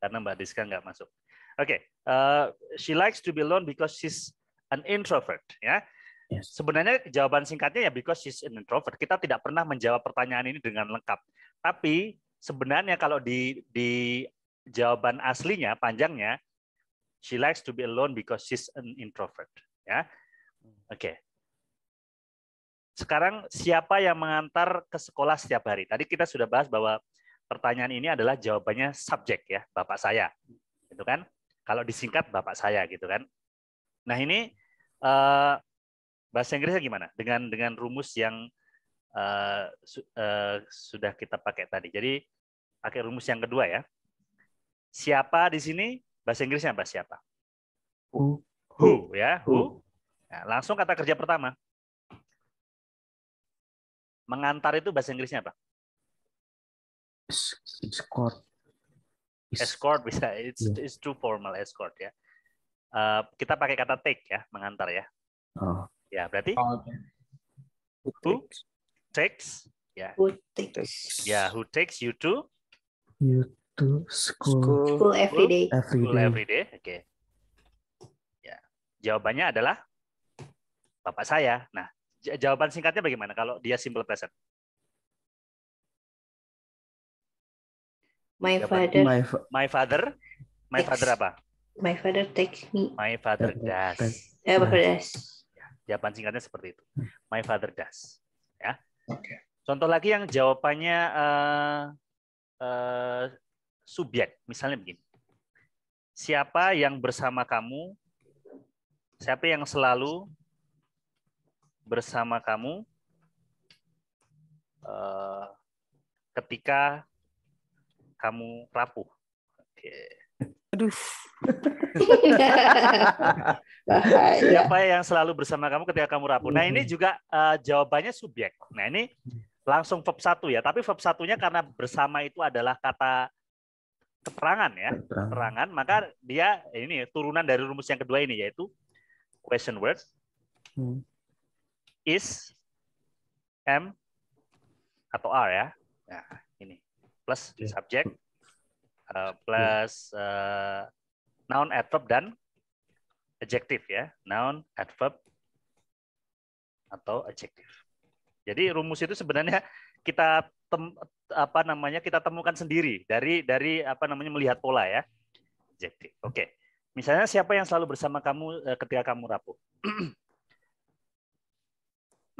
karena Mbak Diska nggak masuk. Oke, okay. uh, eh, she likes to be alone because she's an introvert. Ya, yes. sebenarnya jawaban singkatnya ya because she's an introvert. Kita tidak pernah menjawab pertanyaan ini dengan lengkap. Tapi sebenarnya kalau di di jawaban aslinya panjangnya, she likes to be alone because she's an introvert. Ya, oke. Okay. Sekarang siapa yang mengantar ke sekolah setiap hari? Tadi kita sudah bahas bahwa pertanyaan ini adalah jawabannya subjek ya, bapak saya. Gitu kan? Kalau disingkat bapak saya gitu kan. Nah, ini uh, bahasa Inggrisnya gimana? Dengan dengan rumus yang uh, su, uh, sudah kita pakai tadi. Jadi pakai rumus yang kedua ya. Siapa di sini bahasa Inggrisnya apa siapa? Who. Who ya, who. Nah, langsung kata kerja pertama. Mengantar itu bahasa Inggrisnya apa? escort escort bisa it's yeah. it's too formal escort ya uh, kita pakai kata take ya mengantar ya oh. ya berarti oh, okay. who takes ya yeah. who takes ya yeah, who takes you to you to school school, school every day every school day. every day oke okay. ya yeah. jawabannya adalah bapak saya nah jawaban singkatnya bagaimana kalau dia simple present My father. My, fa my father. My takes, father apa? My father takes me. My father does. My father does. Jawaban singkatnya seperti itu. Hmm. My father does. Ya. Oke. Okay. Contoh lagi yang jawabannya uh, uh, subjek, misalnya begini. Siapa yang bersama kamu? Siapa yang selalu bersama kamu uh, ketika kamu rapuh. Oke. Okay. Aduh. Siapa yang selalu bersama kamu ketika kamu rapuh? Nah ini mm-hmm. juga uh, jawabannya subjek. Nah ini langsung verb satu ya. Tapi verb satunya karena bersama itu adalah kata keterangan ya, keterangan. Maka dia ini turunan dari rumus yang kedua ini yaitu question words hmm. is m atau r ya. Nah plus yeah. subjek hmm. uh, iya. plus uh, noun adverb dan adjective ya noun adverb atau adjective jadi rumus itu sebenarnya kita tem, apa namanya kita temukan sendiri dari dari apa namanya melihat pola ya adjective oke okay. misalnya siapa yang selalu bersama kamu eh, ketika kamu rapuh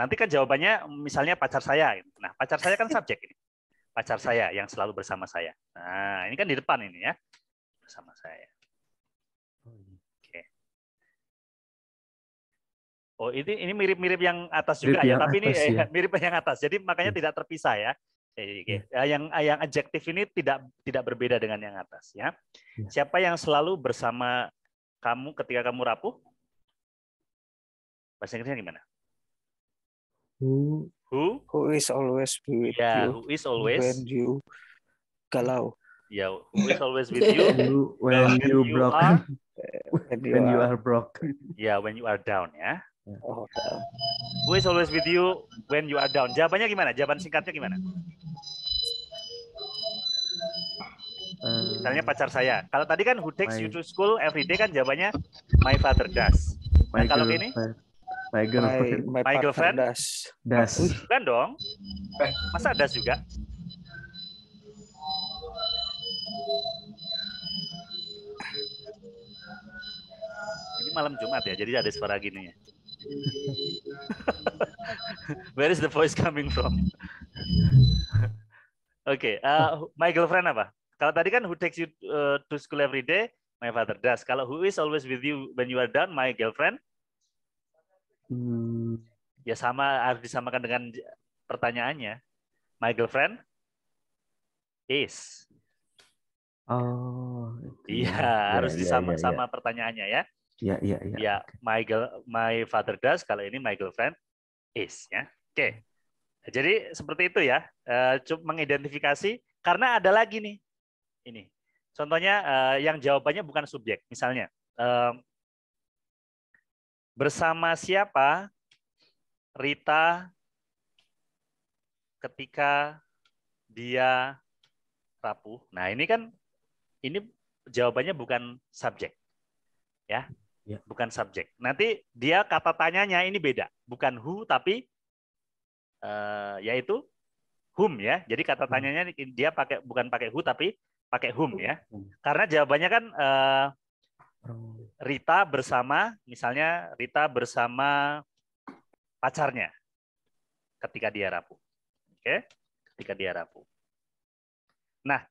nanti kan jawabannya misalnya pacar saya. Nah, pacar saya kan subjek ini pacar saya yang selalu bersama saya. Nah, ini kan di depan ini ya. Bersama saya. Oh, iya. Oke. Okay. Oh, ini ini mirip-mirip yang atas juga mirip ya, tapi ini eh, ya. mirip yang atas. Jadi makanya iya. tidak terpisah ya. Oke. okay. ya. Eh, yang eh, yang adjektif ini tidak tidak berbeda dengan yang atas ya. ya. Siapa yang selalu bersama kamu ketika kamu rapuh? Bahasa Inggrisnya gimana? Who who who is always with yeah, you who is always when you galau yeah who is always with you when, when you, you broke are, when, you, when are, you are broke yeah when you are down Yeah. oh, who is always with you when you are down jawabannya gimana jawaban singkatnya gimana eh, Misalnya pacar saya. Kalau tadi kan who takes my, you to school every day kan jawabannya my father does. Nah, kalau ini Michael, my, my Michael girlfriend. Das. Das. Bukan dong. Eh. Masa Das juga? Ini malam Jumat ya, jadi ada suara gini Where is the voice coming from? Oke, okay, uh, eh, my girlfriend apa? Kalau tadi kan who takes you eh, to school every day, my father does. Kalau who is always with you when you are done, my girlfriend. Hmm. Ya sama harus disamakan dengan pertanyaannya. My girlfriend is. Oh. Ya. Iya, ya, harus ya, disamakan ya, ya, sama pertanyaannya ya. Iya, iya, iya. Ya, ya my girl, my father does kalau ini my girlfriend is ya. Oke. Okay. Jadi seperti itu ya. Eh, Cukup mengidentifikasi karena ada lagi nih. Ini. Contohnya eh, yang jawabannya bukan subjek misalnya. Eh, Bersama siapa Rita ketika dia rapuh? Nah, ini kan ini jawabannya bukan subjek. Ya. ya. Bukan subjek. Nanti dia kata tanyanya ini beda, bukan who tapi uh, yaitu whom ya. Jadi kata tanyanya dia pakai bukan pakai who tapi pakai whom ya. Hmm. Karena jawabannya kan uh, Rita bersama, misalnya Rita bersama pacarnya ketika dia rapuh. Oke, ketika dia rapuh. Nah,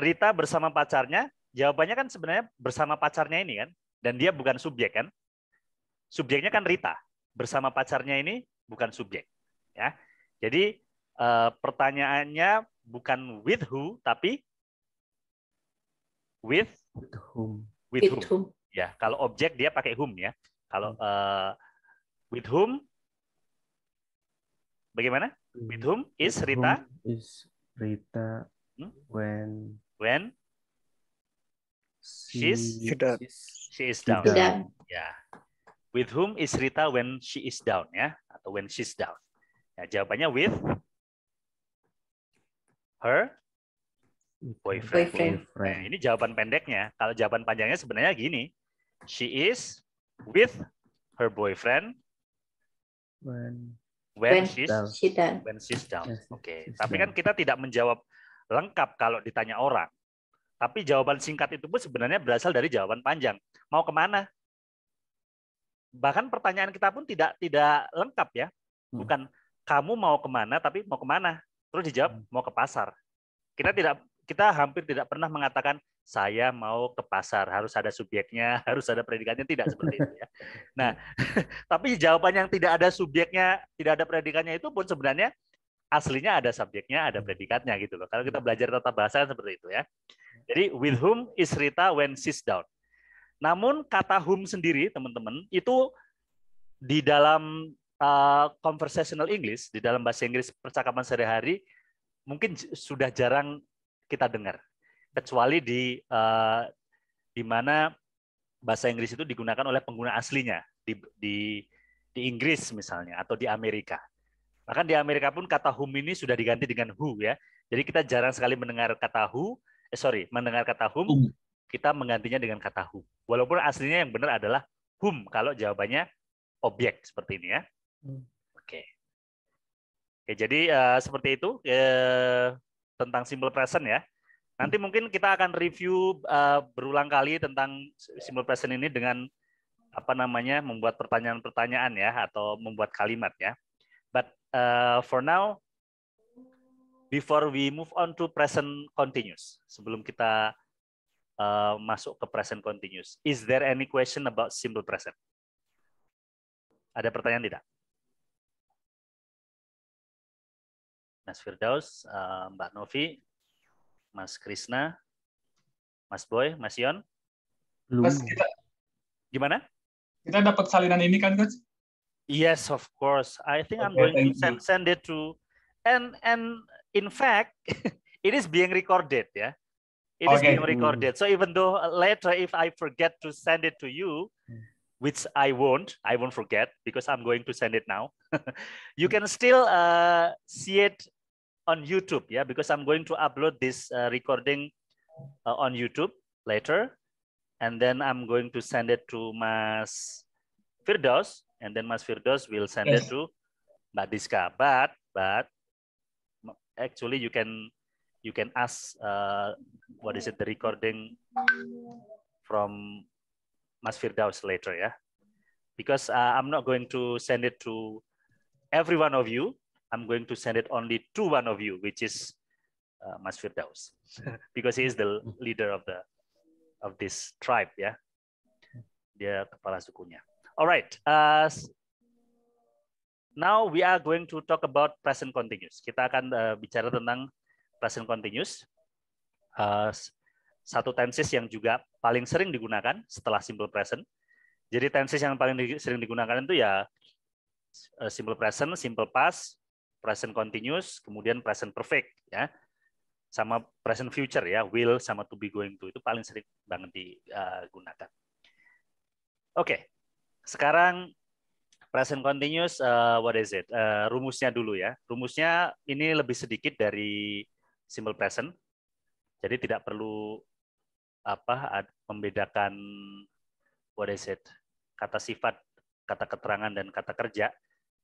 Rita bersama pacarnya, jawabannya kan sebenarnya bersama pacarnya ini kan, dan dia bukan subjek kan? Subjeknya kan Rita, bersama pacarnya ini bukan subjek. Ya, jadi eh, pertanyaannya bukan with who tapi with, with whom with, whom. whom. Ya, kalau objek dia pakai whom ya. Kalau uh, with whom bagaimana? With whom is with Rita? Whom is Rita hmm? when when she she's she, she is down. She down. Ya. With whom is Rita when she is down ya atau when she's down. Ya, jawabannya with her boyfriend. boyfriend. boyfriend. Nah, ini jawaban pendeknya. Kalau jawaban panjangnya sebenarnya gini. She is with her boyfriend when when, when she's she down. when she's down. Yes, Oke. Okay. Tapi kan kita tidak menjawab lengkap kalau ditanya orang. Tapi jawaban singkat itu pun sebenarnya berasal dari jawaban panjang. Mau kemana? Bahkan pertanyaan kita pun tidak tidak lengkap ya. Hmm. Bukan hmm. kamu mau kemana, tapi mau kemana. Terus dijawab hmm. mau ke pasar. Kita tidak kita hampir tidak pernah mengatakan saya mau ke pasar harus ada subjeknya harus ada predikatnya tidak seperti itu ya nah tapi jawaban yang tidak ada subjeknya tidak ada predikatnya itu pun sebenarnya aslinya ada subjeknya ada predikatnya gitu loh kalau kita belajar tata bahasa kan seperti itu ya jadi with whom is Rita when she's down namun kata whom sendiri teman-teman itu di dalam uh, conversational English di dalam bahasa Inggris percakapan sehari-hari mungkin sudah jarang kita dengar. Kecuali di uh, di mana bahasa Inggris itu digunakan oleh pengguna aslinya di di di Inggris misalnya atau di Amerika. Bahkan di Amerika pun kata whom ini sudah diganti dengan who ya. Jadi kita jarang sekali mendengar kata who, eh sorry, mendengar kata whom, kita menggantinya dengan kata who. Walaupun aslinya yang benar adalah whom kalau jawabannya objek seperti ini ya. Hmm. Oke. Oke, jadi uh, seperti itu. Uh, tentang simple present ya. Hmm. Nanti mungkin kita akan review uh, berulang kali tentang simple present ini dengan apa namanya membuat pertanyaan-pertanyaan ya atau membuat kalimat ya. But uh, for now, before we move on to present continuous, sebelum kita uh, masuk ke present continuous, is there any question about simple present? Ada pertanyaan tidak? Mas Firdaus, eh, Mbak Novi, Mas Krisna, Mas Boy, Mas Yon. Mas, kita, Gimana? Kita dapat salinan ini kan, Coach? Yes, of course. I think okay, I'm going to send, send it to and and in fact it is being recorded, ya. Yeah? It okay. is being recorded. So even though uh, later if I forget to send it to you, hmm. which I won't, I won't forget because I'm going to send it now. you can still uh, see it on YouTube, yeah, because I'm going to upload this uh, recording uh, on YouTube later. And then I'm going to send it to Mas Firdaus. And then Mas Firdaus will send yes. it to Mbak Diska. But, but actually you can you can ask uh, what is it the recording from Mas Firdaus later, yeah? Because uh, I'm not going to send it to every one of you I'm going to send it only to one of you, which is uh, Mas Firdaus, because he is the leader of the of this tribe, ya. Yeah? Dia kepala sukunya. All right. Uh, now we are going to talk about present continuous. Kita akan uh, bicara tentang present continuous. Uh, satu tenses yang juga paling sering digunakan setelah simple present. Jadi tenses yang paling sering digunakan itu ya uh, simple present, simple past, present continuous, kemudian present perfect ya. Sama present future ya, will sama to be going to itu paling sering banget digunakan. Oke. Okay. Sekarang present continuous uh, what is it? Uh, rumusnya dulu ya. Rumusnya ini lebih sedikit dari simple present. Jadi tidak perlu apa membedakan what is it? kata sifat, kata keterangan dan kata kerja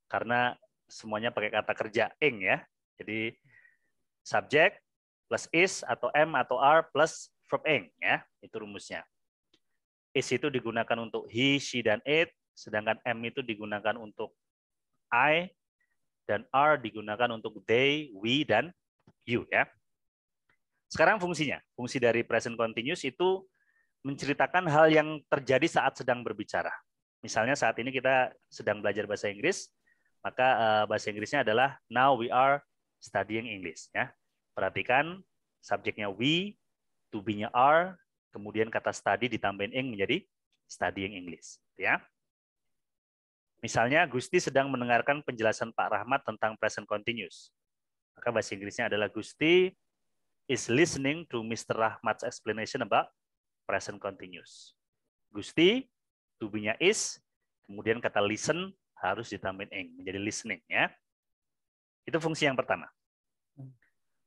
karena semuanya pakai kata kerja ing ya. Jadi subject plus is atau m atau r plus verb ing ya. Itu rumusnya. Is itu digunakan untuk he, she dan it, sedangkan m itu digunakan untuk I dan r digunakan untuk they, we dan you ya. Sekarang fungsinya, fungsi dari present continuous itu menceritakan hal yang terjadi saat sedang berbicara. Misalnya saat ini kita sedang belajar bahasa Inggris, maka uh, bahasa Inggrisnya adalah now we are studying English ya. Perhatikan subjeknya we, to be-nya are, kemudian kata study ditambahin ing menjadi studying English ya. Misalnya Gusti sedang mendengarkan penjelasan Pak Rahmat tentang present continuous. Maka bahasa Inggrisnya adalah Gusti is listening to Mr. Rahmat's explanation about present continuous. Gusti, to be-nya is, kemudian kata listen harus ditambahin ing menjadi listening ya. Itu fungsi yang pertama.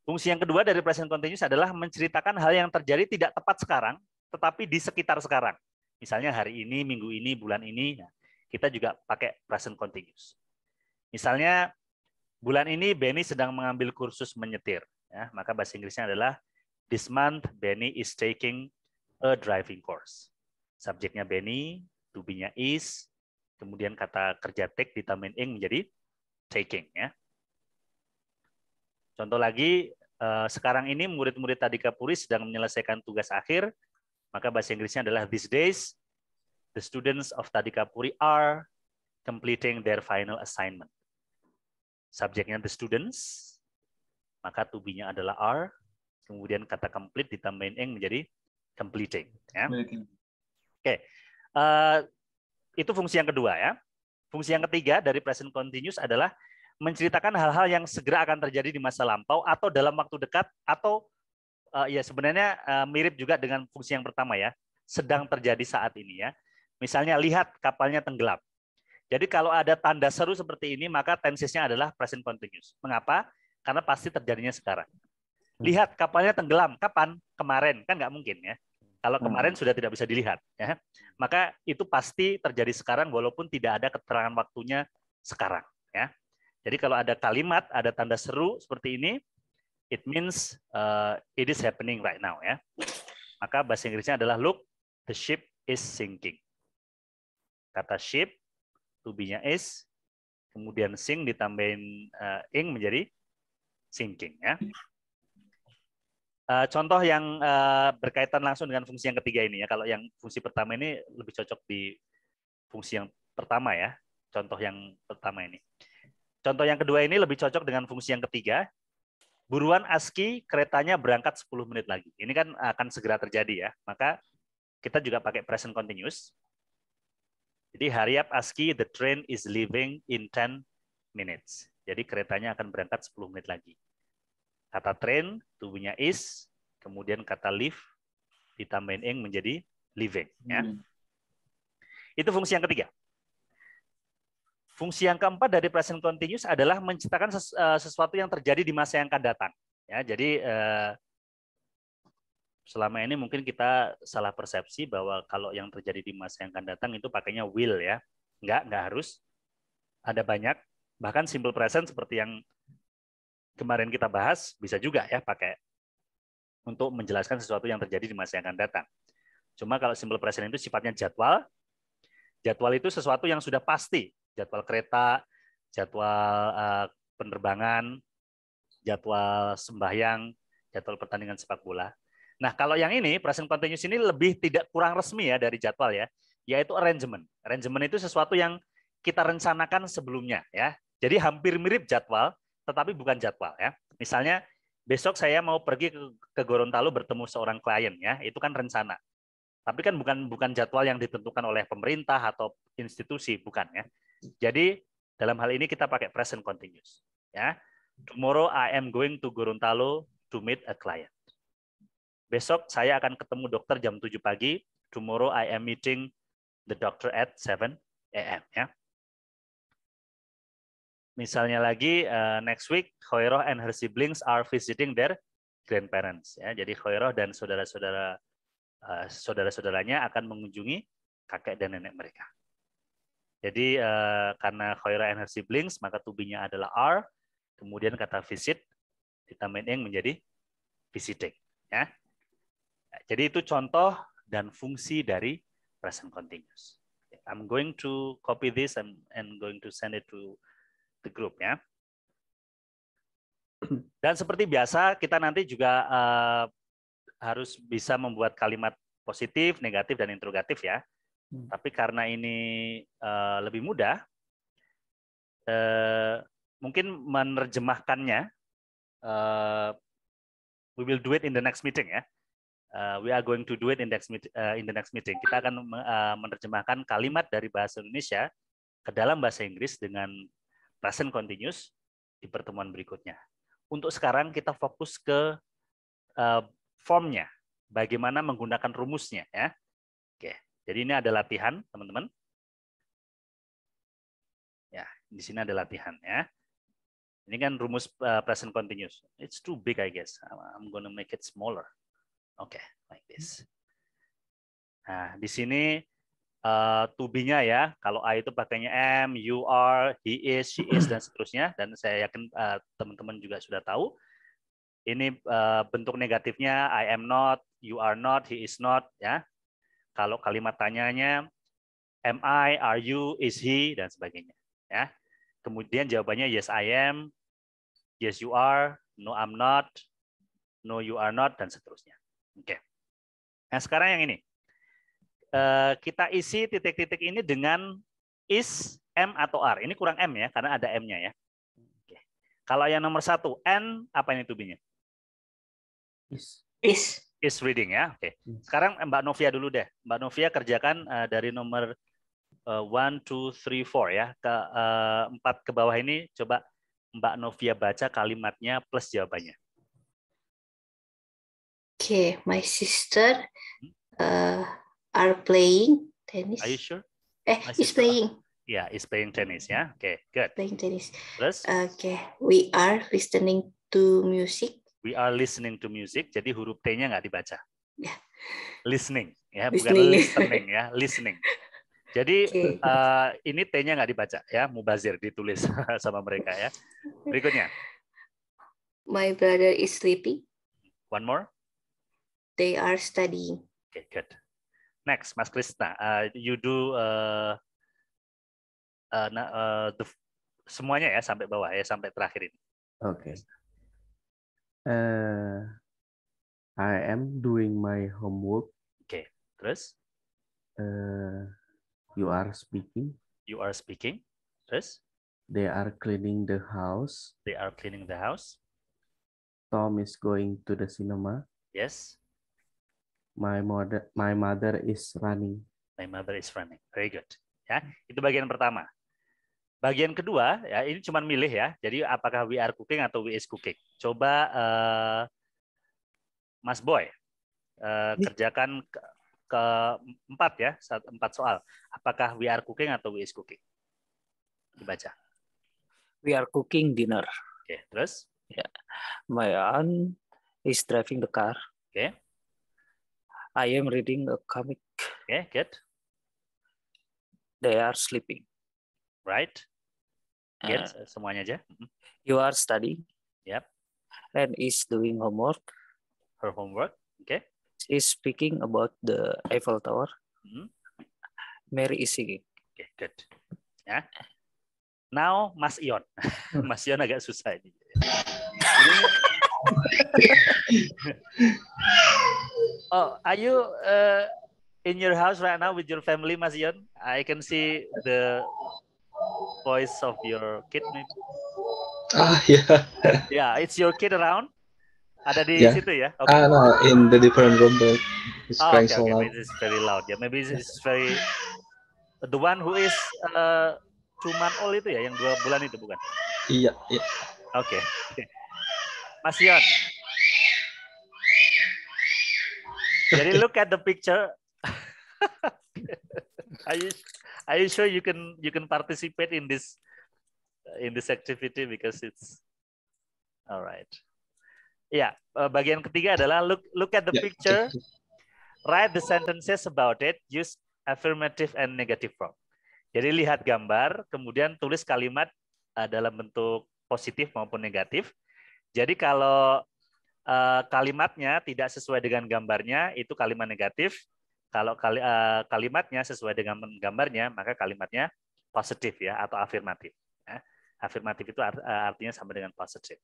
Fungsi yang kedua dari present continuous adalah menceritakan hal yang terjadi tidak tepat sekarang, tetapi di sekitar sekarang. Misalnya hari ini, minggu ini, bulan ini, nah, kita juga pakai present continuous. Misalnya bulan ini Benny sedang mengambil kursus menyetir, ya, maka bahasa Inggrisnya adalah this month Benny is taking a driving course. Subjeknya Benny, to be-nya is, Kemudian kata kerja take ditambahin ing menjadi taking ya. Contoh lagi eh, sekarang ini murid-murid Tadika Puri sedang menyelesaikan tugas akhir, maka bahasa Inggrisnya adalah these days the students of Tadika Puri are completing their final assignment. Subjeknya the students, maka tubinya adalah are, kemudian kata complete ditambahin ing menjadi completing. Ya. Oke, okay. uh, eh, itu fungsi yang kedua ya. Fungsi yang ketiga dari present continuous adalah menceritakan hal-hal yang segera akan terjadi di masa lampau atau dalam waktu dekat atau uh, ya sebenarnya uh, mirip juga dengan fungsi yang pertama ya, sedang terjadi saat ini ya. Misalnya lihat kapalnya tenggelam. Jadi kalau ada tanda seru seperti ini maka tensesnya adalah present continuous. Mengapa? Karena pasti terjadinya sekarang. Hmm. Lihat kapalnya tenggelam. Kapan? Kemarin kan nggak mungkin ya. Kalau hmm. kemarin hmm. sudah tidak bisa dilihat, ya. maka itu pasti terjadi sekarang walaupun tidak ada keterangan waktunya sekarang. Ya. Jadi kalau ada kalimat, ada tanda seru seperti ini, it means uh, it is happening right now. Ya. Maka bahasa Inggrisnya adalah look, the ship is sinking. Kata ship, to is, kemudian sink ditambahin uh, ing menjadi sinking. Ya. Eh, contoh yang uh, berkaitan langsung dengan fungsi yang ketiga ini ya. Kalau yang fungsi pertama ini lebih cocok di fungsi yang pertama ya. Contoh yang pertama ini. Contoh yang kedua ini lebih cocok dengan fungsi yang ketiga. Buruan ASCII keretanya berangkat 10 menit lagi. Ini kan akan segera terjadi ya. Maka kita juga pakai present continuous. Jadi hari up ASCII, the train is leaving in 10 minutes. Jadi keretanya akan berangkat 10 menit lagi. Kata train tubuhnya is, kemudian kata live ditambahin ing menjadi living. Ya. Hmm. Itu fungsi yang ketiga. Fungsi yang keempat dari present continuous adalah menciptakan eh, sesuatu yang terjadi di masa yang akan datang. Ya, jadi eh, selama ini mungkin kita salah persepsi bahwa kalau yang terjadi di masa yang akan datang itu pakainya will ya. nggak nggak harus. Ada banyak. Bahkan simple present seperti yang kemarin kita bahas bisa juga ya pakai untuk menjelaskan sesuatu yang terjadi di masa yang akan datang. Cuma kalau simple present itu sifatnya jadwal. Jadwal itu sesuatu yang sudah pasti. Jadwal kereta, jadwal eh, penerbangan, jadwal sembahyang, jadwal pertandingan sepak bola. Nah, kalau yang ini present continuous ini lebih tidak kurang resmi ya dari jadwal ya, yaitu arrangement. Arrangement itu sesuatu yang kita rencanakan sebelumnya ya. Jadi hampir mirip jadwal, tetapi bukan jadwal ya. Misalnya besok saya mau pergi ke, ke Gorontalo bertemu seorang klien ya, itu kan rencana. Tapi kan bukan bukan jadwal yang ditentukan oleh pemerintah atau institusi, bukan ya. Jadi dalam hal ini kita pakai present continuous ya. Tomorrow I am going to Gorontalo to meet a client. Besok saya akan ketemu dokter jam 7 pagi. Tomorrow I am meeting the doctor at 7 a.m. ya. Misalnya lagi uh, next week Khairah and her siblings are visiting their grandparents ya. Jadi Khairah dan saudara-saudara eh, saudara-saudaranya akan mengunjungi kakek dan nenek mereka. Jadi uh, karena Khairah and her siblings maka tubinya adalah are, kemudian kata visit ditambahin yang menjadi visiting ya. Jadi itu contoh dan fungsi dari present continuous. I'm going to copy this and, and going to send it to the group ya. Dan seperti biasa kita nanti juga uh, harus bisa membuat kalimat positif, negatif dan interrogatif ya. Hmm. Tapi karena ini uh, lebih mudah, uh, mungkin menerjemahkannya uh, we will do it in the next meeting ya. Uh, we are going to do it in the next, meet, uh, in the next meeting. Kita akan uh, menerjemahkan kalimat dari bahasa Indonesia ke dalam bahasa Inggris dengan present continuous di pertemuan berikutnya. Untuk sekarang kita fokus ke eh, formnya, bagaimana menggunakan rumusnya ya. Oke, jadi ini ada latihan teman-teman. Ya, di sini ada latihan ya. Ini kan rumus eh, present continuous. It's too big I guess. I'm gonna make it smaller. Oke, okay, like this. Nah, di sini uh, to be-nya ya. Kalau I itu pakainya M, you are, he is, she is, dan seterusnya. Dan saya yakin eh, teman-teman uh, juga sudah tahu. Ini uh, bentuk negatifnya I am not, you are not, he is not. ya. Kalau kalimat tanyanya am I, are you, is he, dan sebagainya. Ya. Kemudian jawabannya yes I am, yes you are, no I'm not, no you are not, dan seterusnya. Oke. Okay. Nah sekarang yang ini. Eh, kita isi titik-titik ini dengan is M atau R. Ini kurang M ya, karena ada M-nya ya. Oke. Kalau yang nomor satu, N, apa ini tubinya? Is. Is. Is reading ya. Oke. Hmm. Sekarang Mbak Novia dulu deh. Mbak Novia kerjakan uh, dari nomor uh, two three four ya. Ke, uh, empat ke bawah ini, coba Mbak Novia baca kalimatnya plus jawabannya. Oke, okay, my sister uh, are playing tennis. Are you sure? Eh, Masih is playing. Ya, yeah, is playing tennis ya. Yeah? Oke, okay, good. Playing tennis. Terus? okay. we are listening to music. We are listening to music. Jadi huruf T-nya nggak dibaca. Yeah. Listening ya, listening. bukan listening ya, listening. Jadi okay. uh, eh, ini T-nya nggak dibaca ya, mubazir ditulis sama mereka ya. Berikutnya. My brother is sleeping. One more. They are studying. Okay, good next, Mas Krisna, uh, you do uh, uh, uh, the, semuanya ya sampai bawah ya sampai terakhir ini. Oke. Okay. Uh, I am doing my homework. Oke, okay. terus? Uh, you are speaking. You are speaking. Terus? They are cleaning the house. They are cleaning the house. Tom is going to the cinema. Yes. My mother, my mother is running. My mother is running. Very good. Ya, itu bagian pertama. Bagian kedua, ya ini cuma milih ya. Jadi apakah we are cooking atau we is cooking. Coba uh, Mas Boy uh, kerjakan ke, ke empat ya, empat soal. Apakah we are cooking atau we is cooking? Dibaca. We are cooking dinner. Oke, okay, terus? Ya, yeah. my aunt is driving the car. Oke. Okay. I am reading a comic. Okay, good. They are sleeping. Right. Good. Uh, semuanya aja. Mm-hmm. You are studying. Yep. And is doing homework. Her homework. Okay. Is speaking about the Eiffel Tower. Mm -hmm. Mary is singing. Okay, good. Yeah. Now Mas Ion. Mas Ion agak susah ini. Oh, are you uh, in your house right now with your family, Mas Yon? I can see the voice of your kid maybe. Ah, yeah. yeah, it's your kid around? Ada di yeah. situ ya? Okay. Ah, no, in the different room, but it's oh, okay, so okay. loud. it's very loud. Yeah, maybe it's very... The one who is uh, month old itu ya, yang dua bulan itu bukan? Iya, yeah, iya. Yeah. Oke. Okay. Mas Yon, Jadi look at the picture. are you are you sure you can you can participate in this in this activity because it's all right. Ya, yeah, uh, bagian ketiga adalah look look at the yeah. picture, write the sentences about it, use affirmative and negative form. Jadi lihat gambar, kemudian tulis kalimat uh, dalam bentuk positif maupun negatif. Jadi kalau Eh, kalimatnya tidak sesuai dengan gambarnya itu kalimat negatif. Kalau eh, kalimatnya sesuai dengan gambarnya maka kalimatnya positif ya atau afirmatif. Ya. Afirmatif itu eh, artinya sama dengan positif.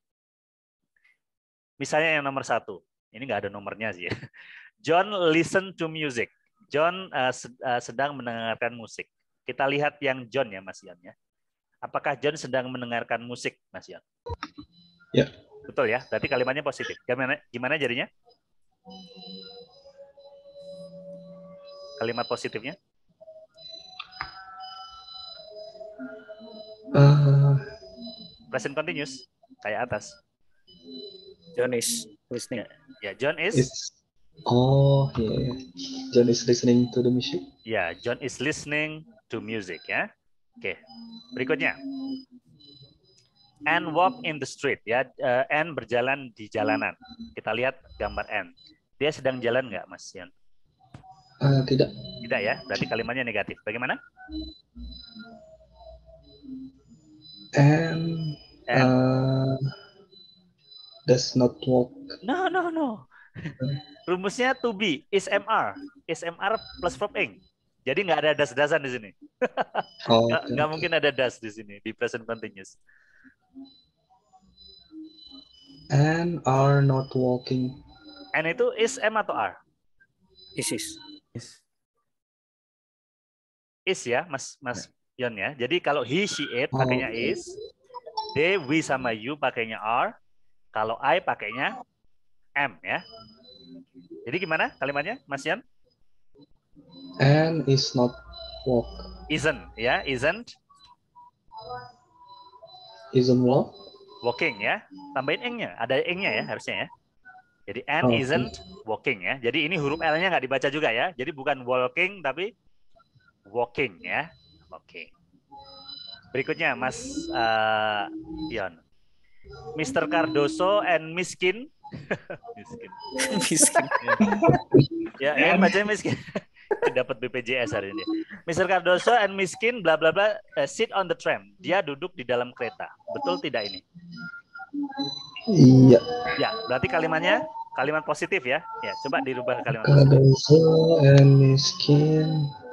Misalnya yang nomor satu, ini nggak ada nomornya sih. John listen to music. John sedang mendengarkan musik. Kita lihat yang John ya Mas Ian ya. Apakah John sedang mendengarkan musik Mas Ian? Ya. Betul ya? Berarti kalimatnya positif. Gimana, gimana jadinya? Kalimat positifnya? Uh, Present continuous, kayak atas. John is listening. Ya, yeah, John is... It's... Oh, yeah. Iya. John is listening to the music. Ya, yeah, John is listening to music ya. Oke, okay. berikutnya and walk in the street ya uh, eh, and berjalan di jalanan kita lihat gambar and dia sedang jalan nggak mas Yan uh, tidak tidak ya berarti kalimatnya negatif bagaimana and, and uh, eh, does not walk no no no rumusnya to be is mr is mr plus verb ing jadi nggak ada das-dasan di sini. Oh, nggak okay. mungkin ada das di sini di present continuous and are not walking. And itu is M atau R? Is is. Is. Is ya, Mas Mas ya. Yon ya. Jadi kalau he she it oh. pakainya oh. is. They we sama you pakainya are. Kalau I pakainya M ya. Jadi gimana kalimatnya Mas Yon? And is not walk. Isn't ya, isn't. Isn't walk walking ya. Tambahin eng-nya, ada eng-nya ya harusnya ya. Jadi and okay. Oh, isn't walking ya. Jadi ini huruf L-nya nggak dibaca juga ya. Jadi bukan walking tapi walking ya. Walking. Berikutnya Mas uh, eh, Mr. Cardoso and Miskin. miskin. miskin. ya, ya, bacanya miskin. dapat BPJS hari ini. Mr. Cardoso and miskin bla bla bla uh, sit on the tram. Dia duduk di dalam kereta. Betul tidak ini? Iya. Ya, berarti kalimatnya kalimat positif ya. Ya, coba dirubah kalimat Cardoso and miskin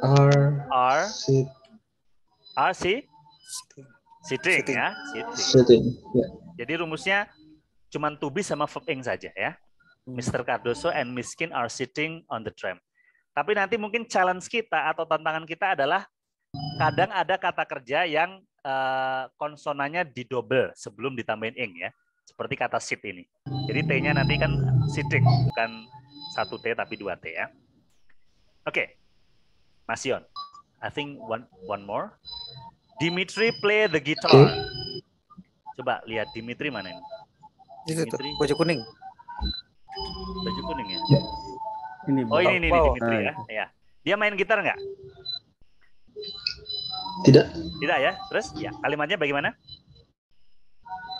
are are sit are si sitting, sitting, sitting. ya, sitting. sitting. Yeah. Jadi rumusnya cuman to be sama verb ing saja ya. Mr. Hmm. Cardoso and Miskin are sitting on the tram. Tapi nanti mungkin challenge kita atau tantangan kita adalah kadang ada kata kerja yang eh, konsonannya didobel sebelum ditambahin ing ya. Seperti kata sit ini. Jadi T-nya nanti kan sitting, bukan satu T tapi dua T ya. Oke. Okay. Mas Yon. I think one one more. Dimitri play the guitar. Coba lihat Dimitri mana ini? Dimitri. Baju kuning. Baju kuning ya. ya. Ini oh ini nih Dimitri ya. ya. Dia main gitar nggak? Tidak. Tidak ya. Terus ya kalimatnya bagaimana?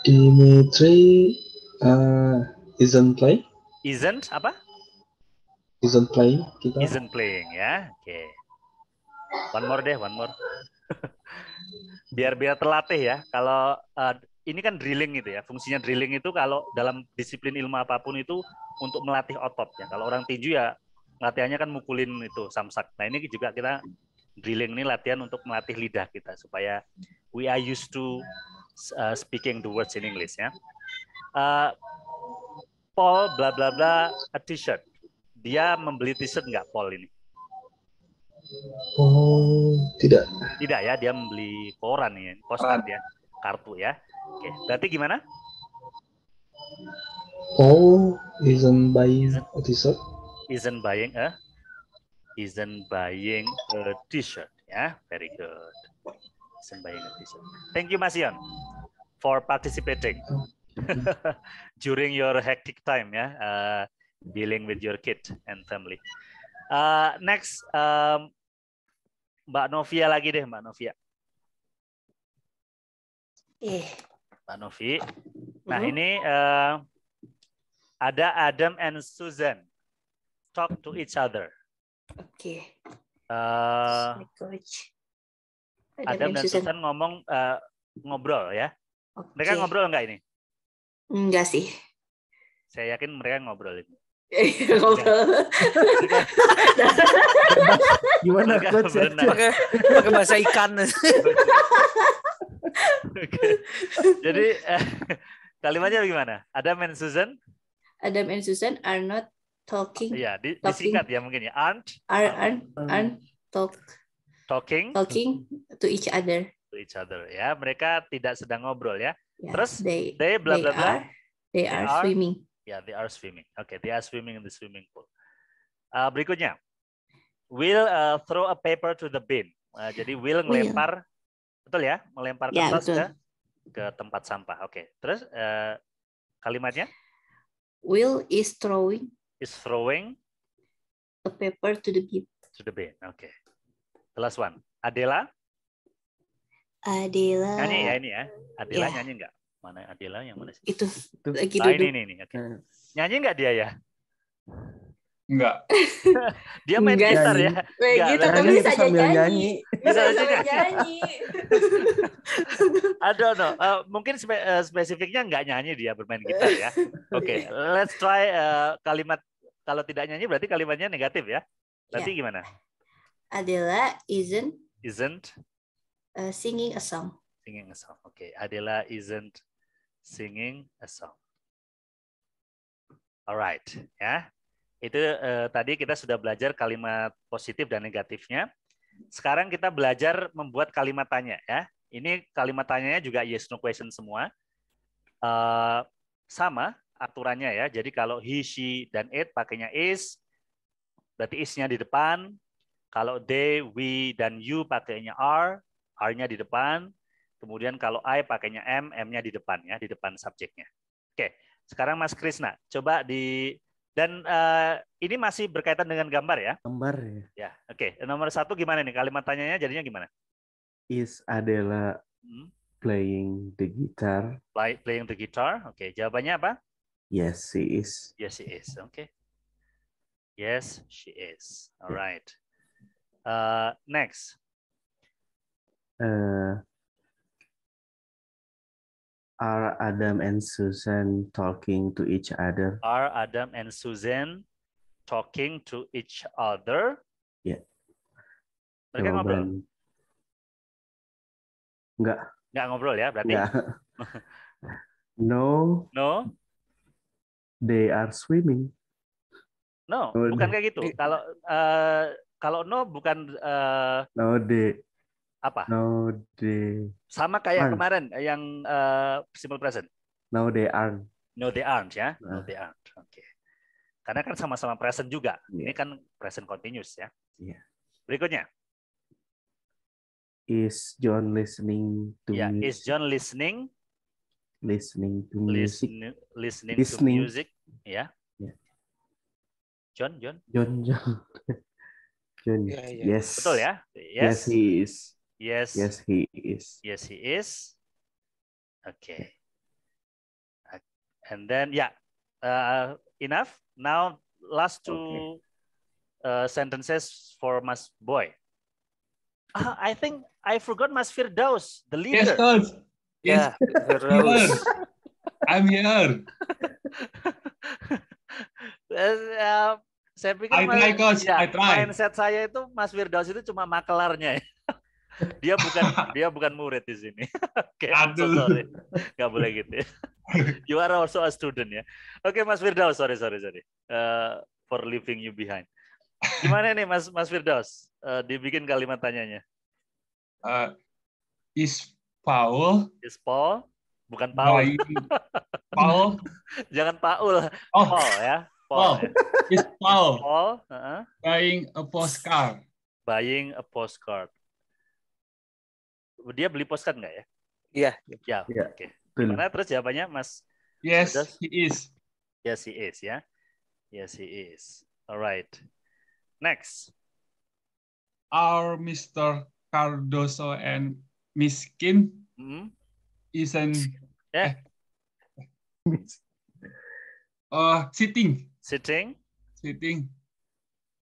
Dimitri uh, isn't play. Isn't apa? Isn't playing. Kita. Isn't playing ya. Oke. Okay. One more deh, one more. Biar biar terlatih ya. Kalau uh, ini kan drilling gitu ya. Fungsinya drilling itu kalau dalam disiplin ilmu apapun itu untuk melatih otot ya. Kalau orang tinju ya latihannya kan mukulin itu samsak. Nah, ini juga kita drilling ini latihan untuk melatih lidah kita supaya we are used to uh, speaking the words in English ya. Uh, Paul bla bla bla a t-shirt. Dia membeli t-shirt nggak Paul ini? Oh, tidak. Tidak ya, dia membeli koran ya, postcard ya kartu ya. Oke, berarti gimana? Paul oh, isn't buying a t-shirt. Isn't buying a isn't buying a t-shirt ya. Very good. Isn't buying a t-shirt. Thank you Mas Ion for participating during your hectic time ya. Uh, dealing with your kid and family. Uh, next um, Mbak Novia lagi deh Mbak Novia. Eh. Pak Novi. Nah, mm -hmm. ini uh, ada Adam and Susan talk to each other. Oke. Okay. Uh, eh, Adam, Adam dan Susan, Susan ngomong uh, ngobrol ya. Okay. Mereka ngobrol nggak ini? Enggak sih. Saya yakin mereka ngobrol ini. ngobrol. Gimana coach? Pakai bahasa ikan. Jadi eh, kalimatnya bagaimana? Adam and Susan? Adam and Susan are not talking. Iya, di, talking. disingkat ya mungkin ya. Aren't. Are, aren't. Aren't talk. Talking. Talking to each other. To each other ya. Mereka tidak sedang ngobrol ya. Yeah, Terus they, they blah blah. blah, They are, they are swimming. Ya, yeah, they are swimming. Oke, okay, they are swimming in the swimming pool. Uh, berikutnya, will uh, throw a paper to the bin. Uh, jadi will ngelempar Betul ya, melempar ya, kertas betul. ke ke tempat sampah. Oke. Okay. Terus uh, kalimatnya? Will is throwing is throwing a paper to the bin. To the bin. Oke. Okay. The last one. Adela? Adela. Nyanyi ya ini ya. Adela yeah. nyanyi enggak? Mana Adela yang mana sih? Itu. Itu. Nah, ini, ini, ini. Okay. Nyanyi enggak dia ya? Enggak. Dia main gitar ya. Kayak gitu tapi bisa sambil nyanyi. Bisa aja nyanyi. don't no. Uh, mungkin spe uh, spesifiknya enggak nyanyi dia bermain gitar ya. Oke, okay. let's try uh, kalimat kalau tidak nyanyi berarti kalimatnya negatif ya. Berarti yeah. gimana? Adela isn't isn't uh, singing a song. Singing a song. Oke, okay. Adela isn't singing a song. Alright, ya. Yeah. Itu eh, tadi kita sudah belajar kalimat positif dan negatifnya. Sekarang kita belajar membuat kalimat tanya ya. Ini kalimat tanyanya juga yes no question semua. Eh, sama aturannya ya. Jadi kalau he, she, dan it pakainya is, berarti is-nya di depan. Kalau they, we, dan you pakainya are, are-nya di depan. Kemudian kalau I pakainya M, M-nya di depan ya, di depan subjeknya. Oke, sekarang Mas Krisna, coba di dan uh, ini masih berkaitan dengan gambar ya? Gambar ya. Ya, oke. Okay. Nomor satu gimana nih? Kalimat tanyanya jadinya gimana? Is Adela hmm? playing the guitar? Play, playing the guitar. Oke, okay. jawabannya apa? Yes, she is. Yes, she is. Oke. Okay. Yes, she is. Alright. Uh, eh, next. Uh, Are Adam and Susan talking to each other? Are Adam and Susan talking to each other? Ya. Yeah. Mereka Jawaban... ngobrol? Enggak. Enggak ngobrol ya berarti? Enggak. no. No. They are swimming. No, oh, bukan kayak gitu. Kalau uh, kalau no bukan uh, no they apa? Now they sama kayak aren't. kemarin eh, yang uh, simple present. Now they aren't. No they aren't ya. Nah. No they aren't. Oke. Okay. Karena kan sama-sama present juga. Yeah. Ini kan present continuous ya. Yeah. Berikutnya. Is John listening to yeah. music? Is John listening? Listening to music. listening, listening to music. Ya. Yeah. yeah. John, John. John, John. John. Yeah, yeah. Yes. Betul ya? Yes. yes, he is. Yes. Yes, he is. Yes, he is. Okay. And then, yeah, uh, enough. Now, last two okay. uh, sentences for Mas Boy. Uh, I think I forgot Mas Firdaus, the leader. Yes, Coach. Yes. Yeah, Firdaus. I'm here. uh, saya pikir I try, Coach. Ya, I try. mindset saya itu Mas Firdaus itu cuma makelarnya. Ya. Dia bukan dia bukan murid di sini. Oke, okay, so sorry. Gak boleh gitu. Ya. You are also a student ya. Oke, okay, Mas Firdaus, sorry sorry sorry. Uh, for leaving you behind. Gimana nih Mas Mas Firdaus? Uh, dibikin kalimat tanyanya. Uh, is Paul? Is Paul? Bukan Paul. Paul. Jangan Paul. Oh. Paul ya. Paul. Oh. Ya. Paul. Is Paul. Paul. Uh -huh. Buying a postcard. Buying a postcard dia beli postcard nggak ya? Iya. Ya. Yeah. Oke. Okay. Karena terus jawabannya Mas. Yes, Mas he is. Yes, he is ya. Yes, he ya. ya, is. Alright. Next. Our Mr. Cardoso and Miss Kim mm -hmm. isn't yeah. Eh. uh, sitting. Sitting. Sitting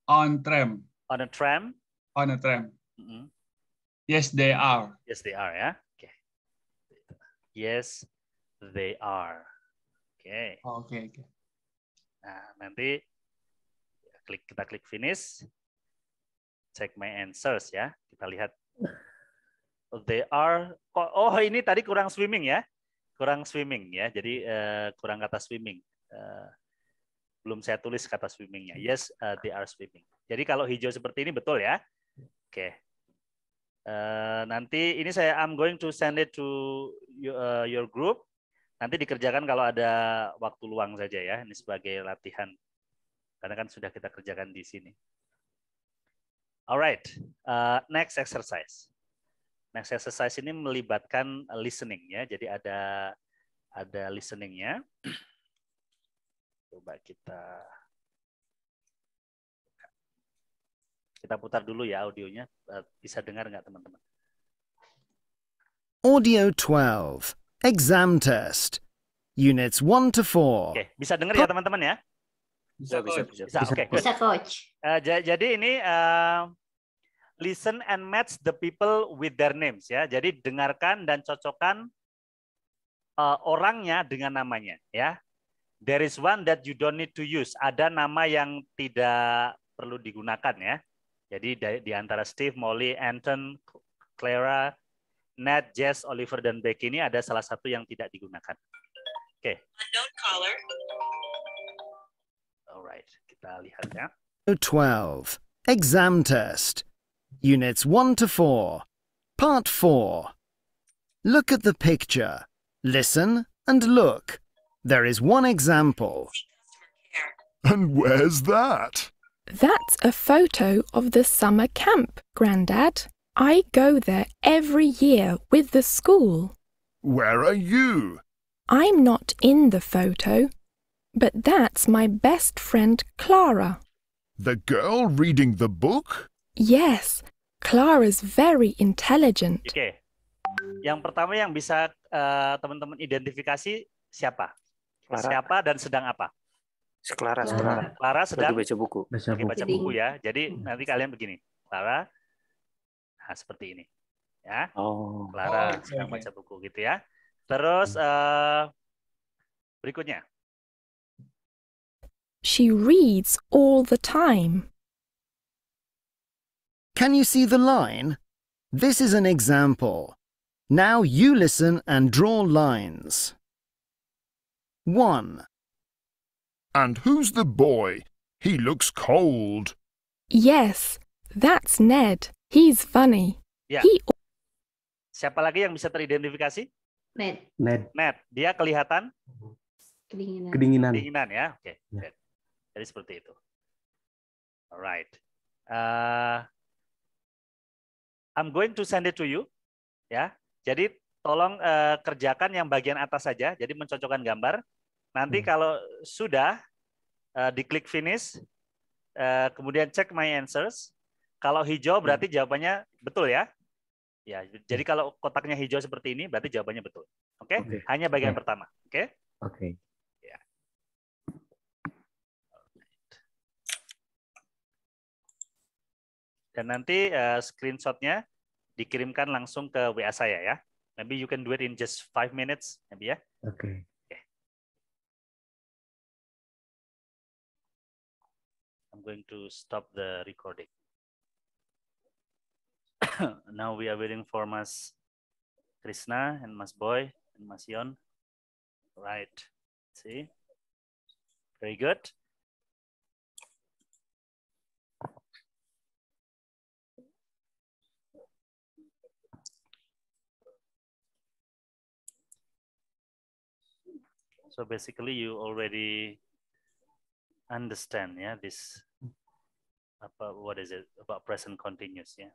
on tram. On a tram. On a tram. Mm -hmm. Yes, they are. Yes, they are ya. Oke. Okay. Yes, they are. Oke. Okay. Oke, oh, oke. Okay. Nah, nanti klik kita klik finish. Check my answers ya. Kita lihat. They are oh ini tadi kurang swimming ya. Kurang swimming ya. Jadi uh, kurang kata swimming. Uh, belum saya tulis kata swimmingnya. Yes, uh, they are swimming. Jadi kalau hijau seperti ini betul ya. Oke, okay. Eh, nanti ini saya I'm going to send it to you, uh, your group. Nanti dikerjakan kalau ada waktu luang saja ya. Ini sebagai latihan. Karena kan sudah kita kerjakan di sini. Alright, uh, eh, next exercise. Next exercise ini melibatkan listening ya. Jadi ada ada listeningnya. Coba kita Kita putar dulu ya audionya. Eh, bisa dengar nggak teman-teman? Audio 12. Exam test. Units 1 to 4. Oke, bisa dengar ya teman-teman ya? Bisa, bisa, bisa. Bisa, bisa. Okay, bisa coach. Uh, jadi ini uh, listen and match the people with their names ya. Jadi dengarkan dan cocokkan uh, orangnya dengan namanya ya. There is one that you don't need to use. Ada nama yang tidak perlu digunakan ya. Jadi di antara Steve, Molly, Anton, Clara, Nat, Jess, Oliver, dan Becky ini ada salah satu yang tidak digunakan. Oke. Okay. Unknown caller. Alright, kita lihat ya. 12. Exam test. Units 1 to 4. Part 4. Look at the picture. Listen and look. There is one example. And where's that? That's a photo of the summer camp, Grandad. I go there every year with the school. Where are you? I'm not in the photo, but that's my best friend Clara. The girl reading the book? Yes, Clara's very intelligent. Okay. Yang pertama yang bisa eh, teman-teman uh, teman -teman identifikasi siapa? Clara. Siapa dan sedang apa? Clara, Clara. Clara sedang baca buku. Baca buku. baca buku ya. Jadi hmm. nanti kalian begini, Clara, nah seperti ini, ya. Oh. Clara oh, okay. sedang iya, baca iya. buku gitu ya. Terus uh, berikutnya. She reads all the time. Can you see the line? This is an example. Now you listen and draw lines. 1. And who's the boy? He looks cold. Yes, that's Ned. He's funny. Yeah. He... Siapa lagi yang bisa teridentifikasi? Ned. Ned. Ned. Dia kelihatan? Kedinginan. Kedinginan. Kedinginan ya. Oke. Okay. Ya. Yeah. Jadi seperti itu. Alright. Uh, I'm going to send it to you. Ya. Jadi tolong uh, kerjakan yang bagian atas saja. Jadi mencocokkan gambar. Nanti hmm. kalau sudah Eh, diklik finish, eh, kemudian cek my answers. Kalau hijau berarti hmm. jawabannya betul ya. Ya, jadi hmm. kalau kotaknya hijau seperti ini berarti jawabannya betul. Oke? Okay? Okay. Hanya bagian okay. Ya. pertama. Oke? Okay? Oke. Okay. Ya. Dan nanti uh, screenshotnya dikirimkan langsung ke WA saya ya. Maybe you can do it in just five minutes, maybe ya. Oke. Okay. going to stop the recording. now we are waiting for Mas Krishna and Mas Boy and Mas Yon. Right. See? Very good. So basically you already understand yeah this about what is it about present continuous yeah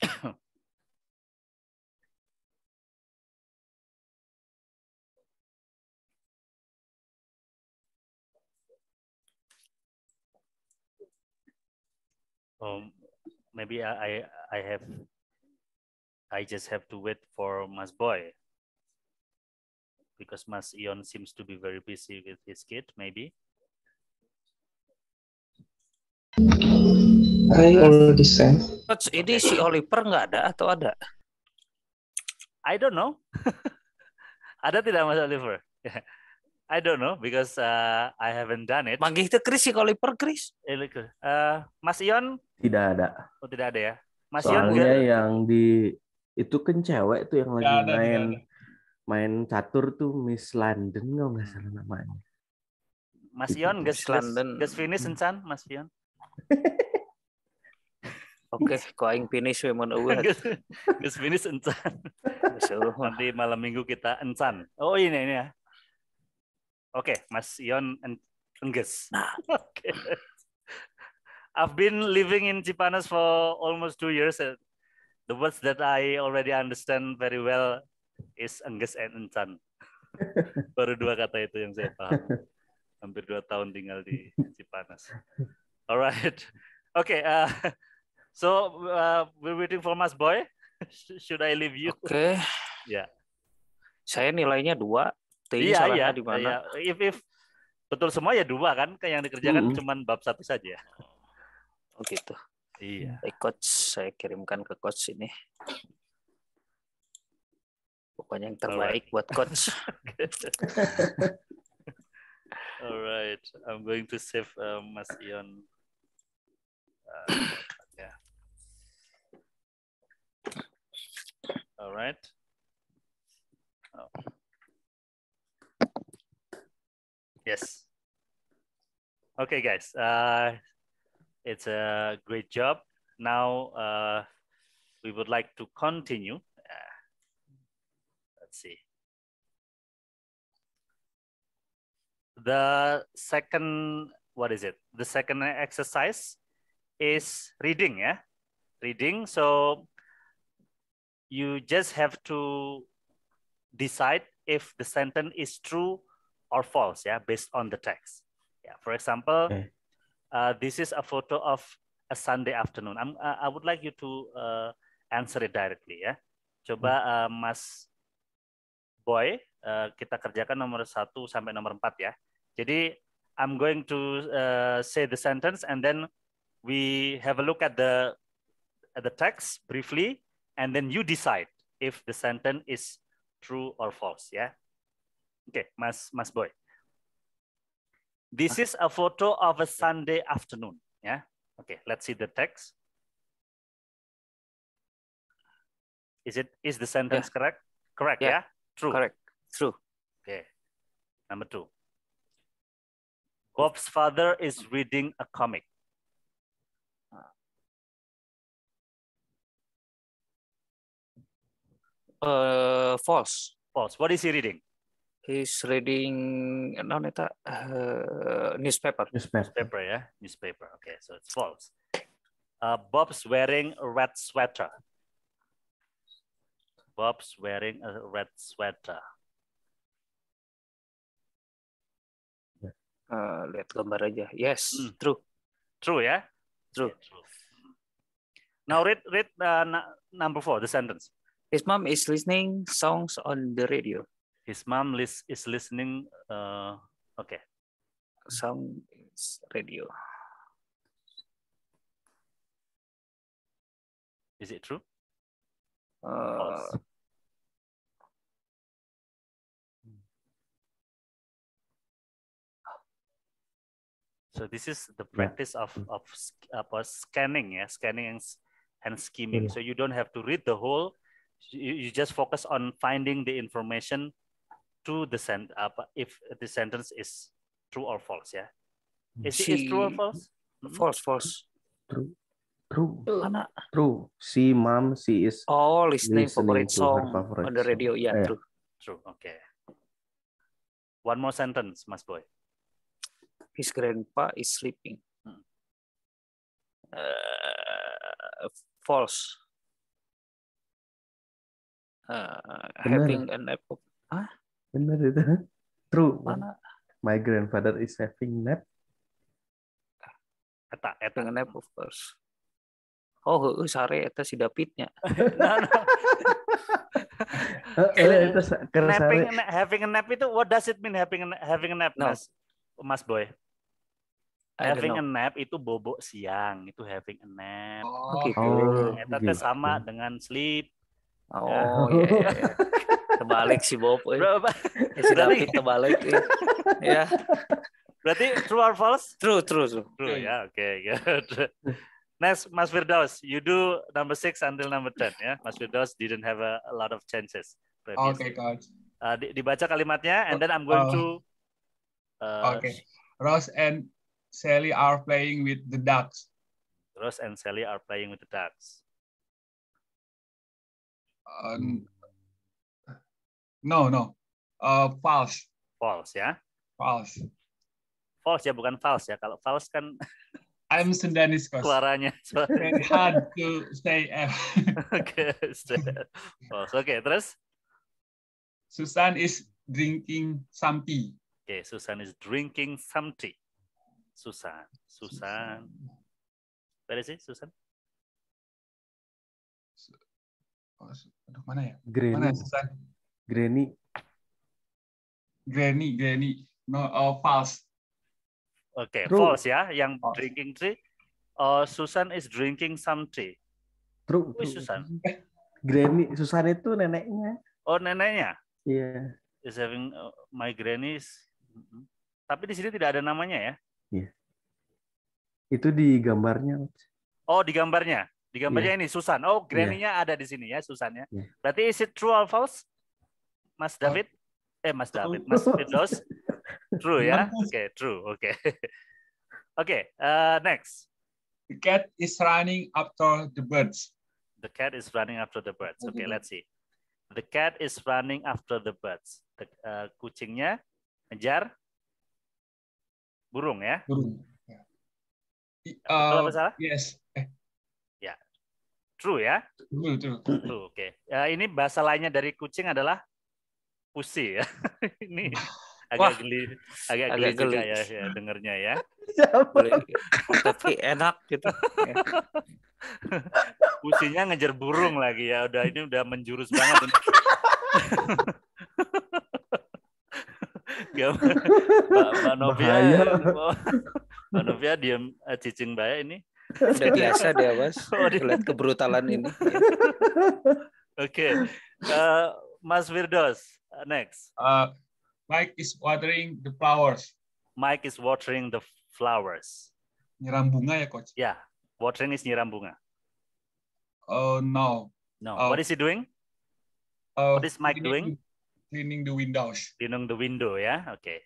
um maybe I I have I just have to wait for Mas Boy because Mas Ion seems to be very busy with his kid. Maybe. I already sent. But ini si Oliver nggak ada atau ada? I don't know. ada tidak Mas Oliver? I don't know because uh, I haven't done it. Manggih itu Chris sih kalau per eh, Chris. Uh, Mas Ion? Tidak ada. Oh tidak ada ya. Mas Soalnya Ion yang di itu kan cewek tuh yang lagi ada, main main catur tuh Miss London kalau nggak salah namanya. Mas gitu. Ion Miss London. Gas finish encan hmm. Mas Ion. Oke, kau ingin finish women award. gas finish encan. So, nanti malam minggu kita encan. Oh ini ini ya. Oke, okay, Mas Ion Engges. Nah. okay. I've been living in Cipanas for almost two years. the words that I already understand very well is Engges and Encan. Baru dua kata itu yang saya paham. Hampir dua tahun tinggal di Cipanas. Alright. Okay. Uh, eh, so uh, we're waiting for Mas Boy. Should I leave you? Oke. Okay. Ya. Yeah. Saya nilainya dua, TI iya, salahnya iya, ya, di mana? Iya. If, if betul semua ya dua kan, kayak yang dikerjakan mm -hmm. cuma bab satu saja. Oh gitu. Iya. Hey, eh, coach, saya kirimkan ke coach ini. Pokoknya yang terbaik Alright. buat coach. Alright, I'm going to save uh, Mas Ion. Uh, yeah. Alright. Oh. Yes. Okay, guys. Uh, it's a great job. Now uh, we would like to continue. Uh, let's see. The second, what is it? The second exercise is reading, yeah? Reading. So you just have to decide if the sentence is true or false ya yeah, based on the text. Yeah, for example, okay. Hmm. uh, this is a photo of a Sunday afternoon. I'm, uh, I would like you to uh, answer it directly ya. Yeah. Coba hmm. uh, Mas Boy, uh, kita kerjakan nomor satu sampai nomor empat ya. Jadi I'm going to uh, say the sentence and then we have a look at the at the text briefly and then you decide if the sentence is true or false ya. Yeah. Okay, Mas Mas Boy. This is a photo of a Sunday afternoon. Yeah. Okay, let's see the text. Is it is the sentence yeah. correct? Correct, yeah. yeah? True. Correct. True. Okay. Number two. Bob's father is reading a comic. Uh, false. False. What is he reading? he's reading non eta uh, newspaper. newspaper. Newspaper ya, newspaper. Okay, so it's false. Uh, Bob's wearing a red sweater. Bob's wearing a red sweater. Uh, lihat gambar aja. Yes, mm. true. True ya? Yeah? True. Yeah, true. Now read read uh, number four, the sentence. His mom is listening songs on the radio. His mom list, is listening. Uh, okay. some radio. Is it true? Uh, so this is the practice of, of, uh, scanning, yeah, scanning and, and scheming. Yeah. So you don't have to read the whole, you, you just focus on finding the information true the sen apa if the sentence is true or false ya. Yeah? Is, si... is true or mm-hmm. false? False, false. True. True. Mana? True. Si mom, she is. Oh, listening, listening favorite song favorite on the radio. Ya, yeah, true. True. Oke. Okay. One more sentence, Mas Boy. His grandpa is sleeping. Hmm. Uh, false. Uh, having an apple. Huh? benar itu true mana my grandfather is having nap eta eta nap of course oh heuh sare eta si Davidnya Eh, nah. nah. Keren, napping, having a nap itu what does it mean having a, having a nap no. mas mas boy I having a nap itu bobo siang itu having a nap oh, gitu. Oh, eta gitu. sama dengan sleep oh, oh yeah, yeah terbalik si Bob. Eh. Berapa? Ya, si David terbalik. Ya. ya. Berarti true or false? True, true, true. True, ya. Oke, okay, good. Next, Mas Firdaus, you do number six until number ten, ya. Mas Firdaus didn't have a, a lot of chances. oke Okay, coach. Uh, di, dibaca kalimatnya, and then I'm going uh, to. Uh, okay, Ross and Sally are playing with the ducks. Ross and Sally are playing with the ducks. Um, No, no. Uh, false. False ya. False. False ya, bukan false ya. Kalau false kan I'm Sundanese coach. Suaranya. It's hard to say F. Oke, okay, okay, terus Susan is drinking some tea. Oke, okay, Susan is drinking some tea. Susan, Susan. Where is it, Susan? Oh, aduh, mana ya? Green. Mana ya, Susan? Granny. Granny, Granny. No, uh, false. Oke, okay, false ya. Yang false. drinking tea. Uh, Susan is drinking some tea. True. is Susan. granny, Susan itu neneknya. Oh, neneknya? Iya. Yeah. Is having uh, my Granny's. Mm-hmm. Tapi di sini tidak ada namanya ya? Iya. Yeah. Itu di gambarnya. Oh, di gambarnya? Di gambarnya yeah. ini Susan. Oh, iya. granny-nya yeah. ada di sini ya, Susan Yeah. Iya. Berarti is it true or false? Mas David? Eh, Mas David, Mas Firdaus? True ya? Oke, okay, true. Oke. Okay. Oke, okay, uh, eh, next. The cat is running after the birds. The cat is running after the birds. Oke, okay, let's see. The cat is running after the birds. The, uh, kucingnya ngejar burung ya? Burung. Kalau ya. Uh, salah? Yes. Eh. Ya. True ya? True, true. True, oke. Okay. Uh, ini bahasa lainnya dari kucing adalah pusi ya. ini agak Wah, geli agak, agak geli, geli juga ya, ya dengernya ya. ya tapi enak gitu. pusinya ngejar burung lagi ya. Udah ini udah menjurus banget. Gak, Mbak, Novia, Mbak Novia diam eh, cicing baik ini. Udah biasa dia mas, oh, dia. lihat kebrutalan ini. Oke, okay. uh, eh, Mas Wirdos, Uh, next. Uh, Mike is watering the flowers. Mike is watering the flowers. Nyiram bunga ya, coach? Yeah, watering is nyiram bunga. Oh uh, no. No. Uh, what is he doing? Uh, what is Mike cleaning, doing? Cleaning the windows. Cleaning the window, yeah. Okay.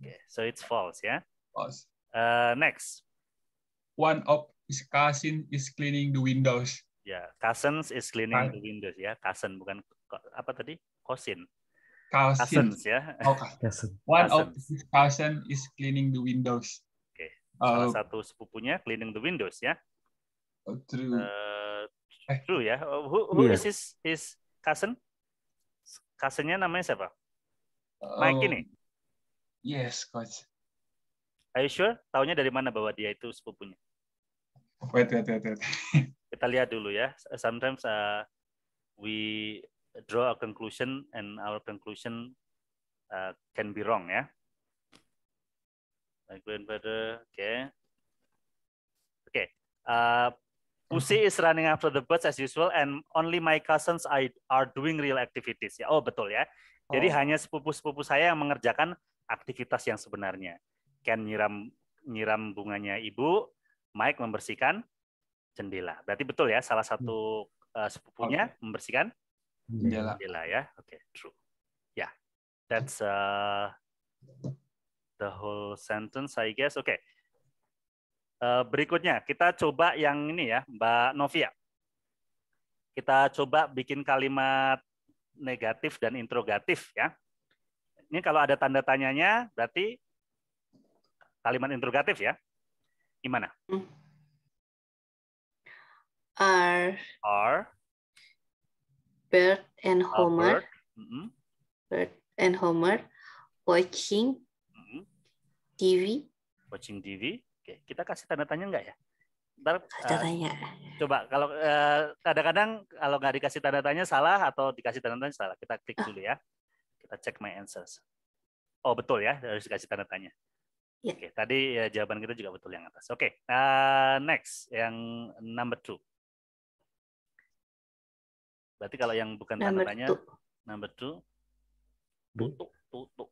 Okay. So it's false, yeah. False. Uh, next. One of his cousin is cleaning the windows. Ya, yeah. cousins is cleaning Ka the windows ya. Yeah. Cousin bukan apa tadi? cousin. Cousins. ya. ya. Oke. Oh, cousins. One Cousins. of his cousins is cleaning the windows. Oke. Okay. Uh, salah uh, satu sepupunya cleaning the windows ya. Oh, true. Uh, true ya. Oh, who, who yeah. is iya. his his cousin? Cousinnya namanya siapa? Uh, Mike ini. Yes, coach. Are you sure? Tahunya dari mana bahwa dia itu sepupunya? Wait, wait, wait, wait. Kita lihat dulu ya. Sometimes uh, we draw a conclusion and our conclusion uh, can be wrong ya. My grandfather, okay. Okay. Uh, Pusi is running after the birds as usual and only my cousins I, are doing real activities. Ya, oh betul ya. Jadi oh. hanya sepupu-sepupu saya yang mengerjakan aktivitas yang sebenarnya. Ken nyiram nyiram bunganya ibu, Mike membersihkan jendela. Berarti betul ya salah satu hmm. uh, sepupunya okay. membersihkan Iya jendela. Jendela ya. Oke, okay, true. Ya. Yeah. That's uh, the whole sentence I guess. Oke. Okay. Uh, berikutnya kita coba yang ini ya, Mbak Novia. Kita coba bikin kalimat negatif dan interrogatif ya. Ini kalau ada tanda tanyanya berarti kalimat interrogatif ya. Gimana? Are. Hmm. Are. Bert and ah, Homer. Uh, Bert. Mm -hmm. Bert and Homer watching mm -hmm. TV. Watching TV. Oke, kita kasih tanda tanya enggak ya? Ntar, tanda eh, tanya. coba kalau eh, kadang-kadang uh, kalau nggak dikasih tanda tanya salah atau dikasih tanda tanya salah, kita klik ah. dulu ya. Kita cek my answers. Oh betul ya, harus dikasih tanda tanya. Yeah. Oke, tadi ya, jawaban kita juga betul yang atas. Oke, uh, next yang number two. Berarti kalau yang bukan tanda number tanya, two. number two, tutup, tutup.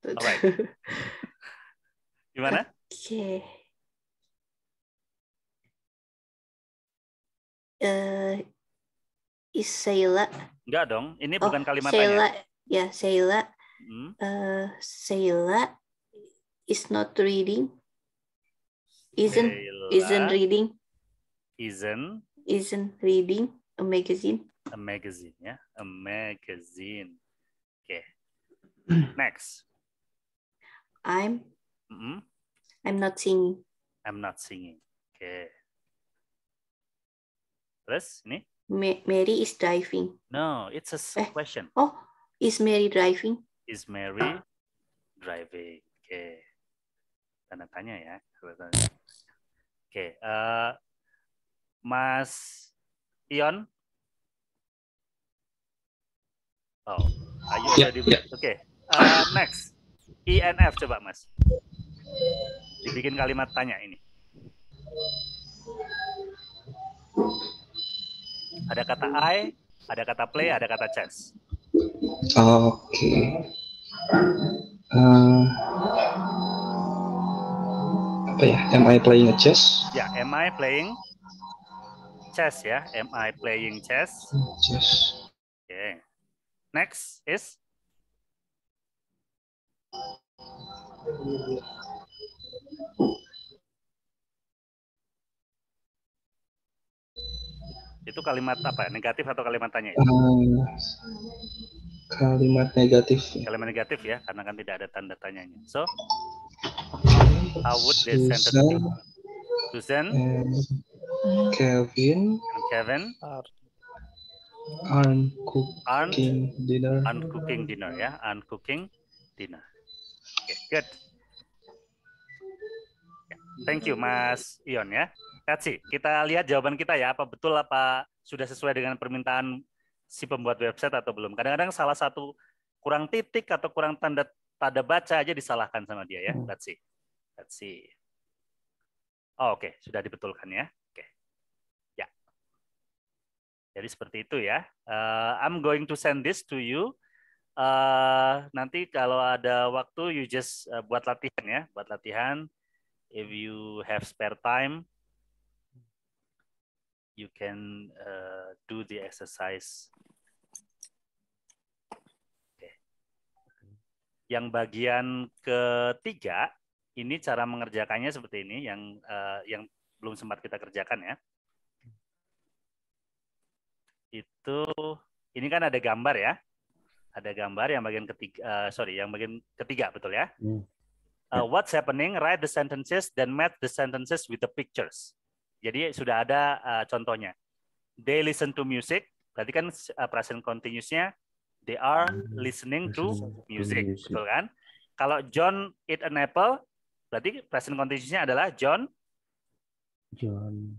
Alright. Gimana? Oke. Okay. Uh, eh, is Sheila? Enggak dong, ini oh, bukan kalimat Sheila. tanya. Ya, Sheila. Hmm? Uh, Sheila is not reading. Isn't isn't reading. Isn't. Isn't reading. A magazine. A magazine, yeah. A magazine. Okay. Next. I'm. Mm -hmm. I'm not singing. I'm not singing. Okay. Plus, me? Mary is driving. No, it's a eh. question. Oh, is Mary driving? Is Mary driving? Okay. Tanda tanya ya. Oke. Okay. Uh, Mas Ion? Oh, ayo yeah, di... Yeah, yeah. Oke, okay. uh, next INF e coba mas. Dibikin kalimat tanya ini. Ada kata I, ada kata play, ada kata chance. Oke. Okay. Uh, eh, apa ya? Am I playing a chess? Ya, yeah, am I playing chess ya. Am I playing chess? Chess. Oke. Okay. Next is itu kalimat apa negatif atau kalimat tanya ya? Eh, kalimat negatif kalimat negatif ya karena kan tidak ada tanda tanyanya so how would this sentence Susan, Kevin, and Kevin are, cooking dinner. and cooking dinner ya, and cooking dinner. Okay, good. Ya, thank you Mas Ion ya. Katsi, kita lihat jawaban kita ya, apa betul apa sudah sesuai dengan permintaan si pembuat website atau belum. Kadang-kadang salah satu kurang titik atau kurang tanda tanda baca aja disalahkan sama dia ya. That's it. That's it. Oh, oke, okay. sudah dibetulkan ya. Oke. Okay. Ya. Jadi seperti itu ya. Uh, I'm going to send this to you. Uh, nanti kalau ada waktu you just uh, buat latihan ya, buat latihan. If you have spare time, you can uh, do the exercise. Okay. Yang bagian ketiga ini cara mengerjakannya seperti ini yang uh, yang belum sempat kita kerjakan ya. Itu ini kan ada gambar ya. Ada gambar yang bagian ketiga uh, sorry, yang bagian ketiga betul ya. Uh, what's happening? Write the sentences then match the sentences with the pictures. Jadi sudah ada uh, contohnya. They listen to music. Berarti kan uh, present continuous-nya they are hmm. listening to music, betul kan? Kalau John eat an apple, Berarti present continuousnya adalah John. John.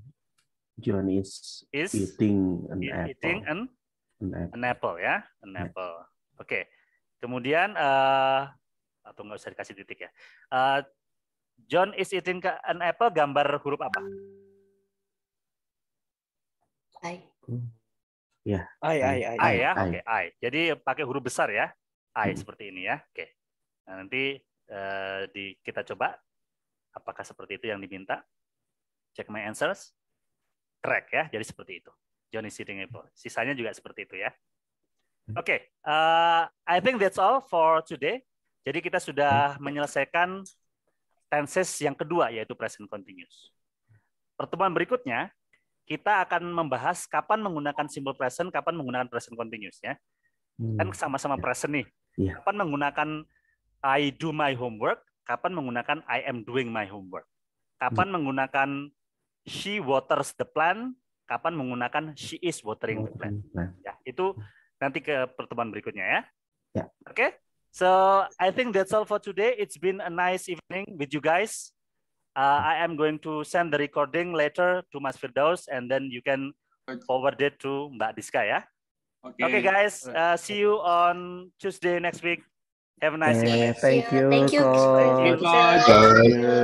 John is, is eating an eating apple. Eating an, an apple. An apple ya, an yeah. apple. Oke. Okay. Kemudian uh, atau nggak usah dikasih titik ya. Uh, John is eating an apple. Gambar huruf apa? I. Ya. I, I, I. I ya, oke. Okay, I. Jadi pakai huruf besar ya. I hmm. seperti ini ya. Oke. Okay. Nah, nanti Eh, di kita coba apakah seperti itu yang diminta check my answers track ya jadi seperti itu Johnny sitting apple sisanya juga seperti itu ya hmm. oke okay. uh, eh, I think that's all for today jadi kita sudah hmm. menyelesaikan tenses yang kedua yaitu present continuous pertemuan berikutnya kita akan membahas kapan menggunakan simple present, kapan menggunakan present continuous ya. Kan hmm. sama-sama ya. present nih. Iya. Kapan menggunakan I do my homework, kapan menggunakan I am doing my homework. Kapan hmm. menggunakan she waters the plant, kapan menggunakan she is watering the plant. Ya, itu nanti ke pertemuan berikutnya ya. Ya, Oke. Okay? So I think that's all for today. It's been a nice evening with you guys. Uh, I am going to send the recording later to Mas Firdaus and then you can forward it to Mbak Diska ya. Okay, okay guys, uh, uh see you on Tuesday next week. Have a nice yeah, evening. Thank you. Thank you. Thank Thank you.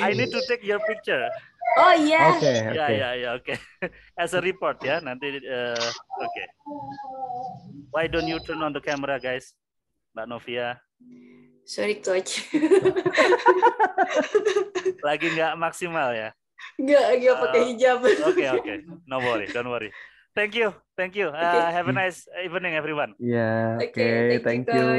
I need to take your picture. Oh yeah. Okay. Yeah, okay. yeah, yeah. Okay. As a report, ya. Yeah? Nanti. Uh, okay. Why don't you turn on the camera, guys? Mbak Novia. Sorry, coach. Lagi nggak maksimal ya? Nggak, nggak pakai uh, hijab. Oke, uh, oke. Okay. No worry, don't worry. Thank you. Thank you. Uh, Have a nice evening, everyone. Yeah. Okay. okay thank, thank, you. Guys.